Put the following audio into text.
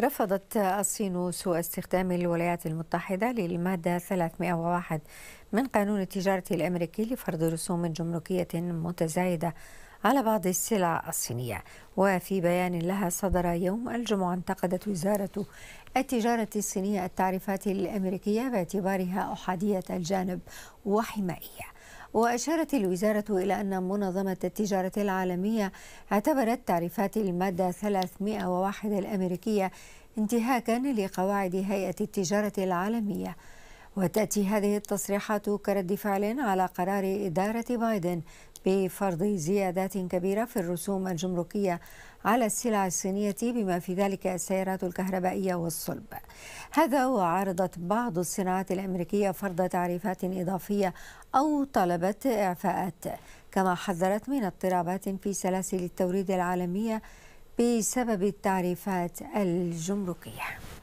رفضت الصين سوء استخدام الولايات المتحدة للمادة 301 من قانون التجارة الأمريكي لفرض رسوم جمركية متزايدة على بعض السلع الصينية وفي بيان لها صدر يوم الجمعة انتقدت وزارة التجارة الصينية التعريفات الأمريكية باعتبارها أحادية الجانب وحمائية وأشارت الوزارة إلى أن منظمة التجارة العالمية اعتبرت تعريفات المادة 301 الأمريكية انتهاكا لقواعد هيئة التجارة العالمية وتأتي هذه التصريحات كرد فعل على قرار إدارة بايدن بفرض زيادات كبيرة في الرسوم الجمركية على السلع الصينية بما في ذلك السيارات الكهربائية والصلب هذا وعرضت بعض الصناعات الأمريكية فرض تعريفات إضافية أو طلبت إعفاءات كما حذرت من اضطرابات في سلاسل التوريد العالمية بسبب التعريفات الجمركيه